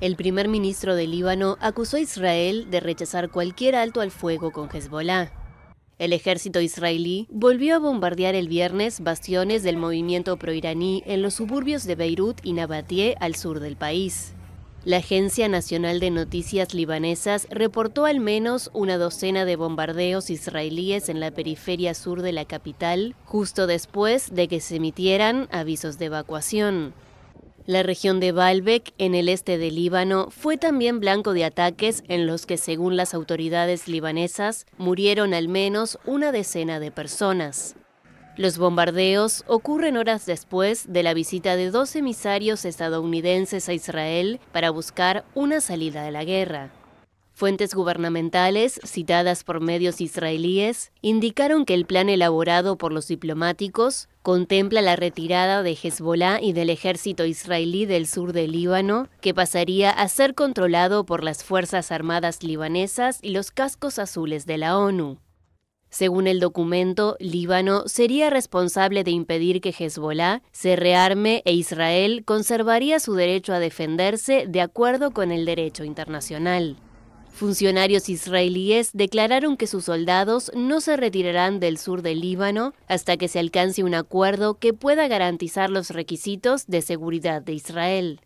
El primer ministro de Líbano acusó a Israel de rechazar cualquier alto al fuego con Hezbollah. El ejército israelí volvió a bombardear el viernes bastiones del movimiento proiraní en los suburbios de Beirut y Nabatie al sur del país. La Agencia Nacional de Noticias Libanesas reportó al menos una docena de bombardeos israelíes en la periferia sur de la capital, justo después de que se emitieran avisos de evacuación. La región de Baalbek, en el este del Líbano, fue también blanco de ataques en los que, según las autoridades libanesas, murieron al menos una decena de personas. Los bombardeos ocurren horas después de la visita de dos emisarios estadounidenses a Israel para buscar una salida de la guerra. Fuentes gubernamentales, citadas por medios israelíes, indicaron que el plan elaborado por los diplomáticos contempla la retirada de Hezbollah y del ejército israelí del sur del Líbano, que pasaría a ser controlado por las Fuerzas Armadas libanesas y los cascos azules de la ONU. Según el documento, Líbano sería responsable de impedir que Hezbollah se rearme e Israel conservaría su derecho a defenderse de acuerdo con el derecho internacional. Funcionarios israelíes declararon que sus soldados no se retirarán del sur del Líbano hasta que se alcance un acuerdo que pueda garantizar los requisitos de seguridad de Israel.